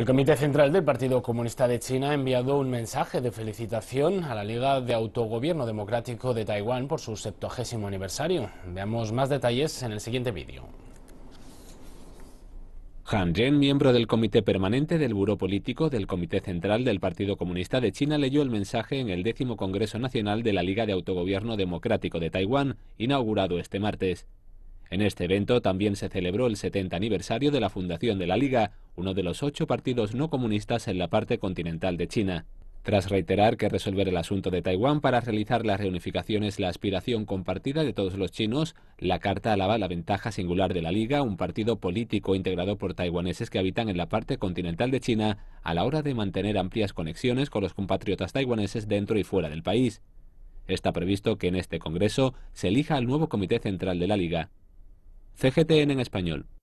El Comité Central del Partido Comunista de China ha enviado un mensaje de felicitación a la Liga de Autogobierno Democrático de Taiwán por su 70 aniversario. Veamos más detalles en el siguiente vídeo. Han Zhen, miembro del Comité Permanente del Buró Político del Comité Central del Partido Comunista de China, leyó el mensaje en el décimo Congreso Nacional de la Liga de Autogobierno Democrático de Taiwán, inaugurado este martes. En este evento también se celebró el 70 aniversario de la fundación de la Liga, uno de los ocho partidos no comunistas en la parte continental de China. Tras reiterar que resolver el asunto de Taiwán para realizar las reunificación es la aspiración compartida de todos los chinos, la carta alaba la ventaja singular de la Liga, un partido político integrado por taiwaneses que habitan en la parte continental de China, a la hora de mantener amplias conexiones con los compatriotas taiwaneses dentro y fuera del país. Está previsto que en este Congreso se elija al nuevo Comité Central de la Liga. CGTN en español.